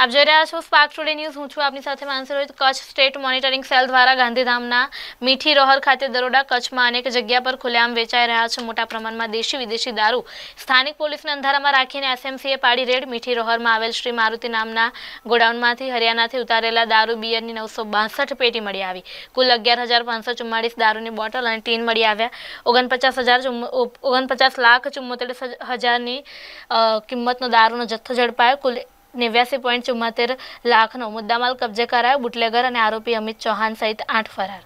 આપ જોઈ રહ્યા છો સ્પાર્ક ટુડે ન્યૂઝ હું છું આપની સાથે Mansi Rohit Kutch state monitoring cell દ્વારા ગાંધીધામના મીઠી રોહર ખાતે દરોડા કચ્છમાં અનેક જગ્યા પર ખુલ્લેઆમ વેચાઈ રહ્યા છે મોટા પ્રમાણમાં દેશી વિદેશી દારૂ સ્થાનિક પોલીસને અંધારામાં રાખીને એસએમસીએ પાડી રેડ મીઠી રોહરમાં આવેલ શ્રી મારુતિ નામના ગોડાઉનમાંથી હરિયાણાથી ઉતારેલા દારૂ બિયરની નવસો પેટી મળી આવી કુલ અગિયાર હજાર પાંચસો ચુમ્માળીસ દારૂની બોટલ અને ટીન મળી આવ્યા ઓગણપચાસ હજાર ઓગણપચાસ લાખ ચુમ્મોતેર હજારની કિંમતનો દારૂનો જથ્થો ઝડપાયો કુલ નેવ્યાસી પોઈન્ટ ચુમ્મોતેર લાખનો મુદ્દામાલ કબજે કરાયો બુટલેગર અને આરોપી અમિત ચૌહાણ સહિત આઠ ફરાર